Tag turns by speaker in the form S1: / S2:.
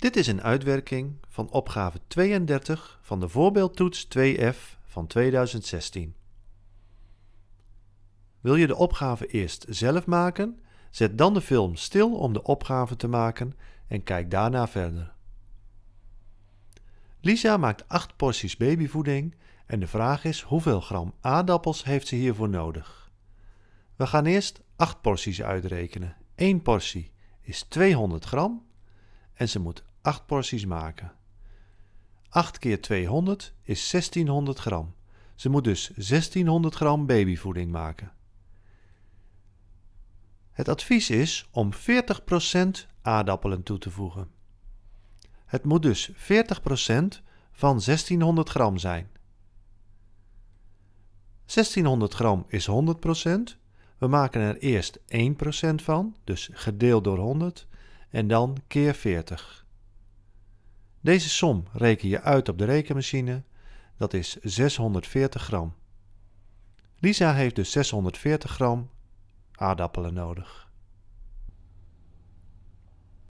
S1: Dit is een uitwerking van opgave 32 van de voorbeeldtoets 2F van 2016. Wil je de opgave eerst zelf maken? Zet dan de film stil om de opgave te maken en kijk daarna verder. Lisa maakt 8 porties babyvoeding en de vraag is hoeveel gram aardappels heeft ze hiervoor nodig? We gaan eerst 8 porties uitrekenen. 1 portie is 200 gram en ze moet 8 porties maken. 8 keer 200 is 1600 gram. Ze moet dus 1600 gram babyvoeding maken. Het advies is om 40% aardappelen toe te voegen. Het moet dus 40% van 1600 gram zijn. 1600 gram is 100%. We maken er eerst 1% van, dus gedeeld door 100, en dan keer 40. Deze som reken je uit op de rekenmachine, dat is 640 gram. Lisa heeft dus 640 gram aardappelen nodig.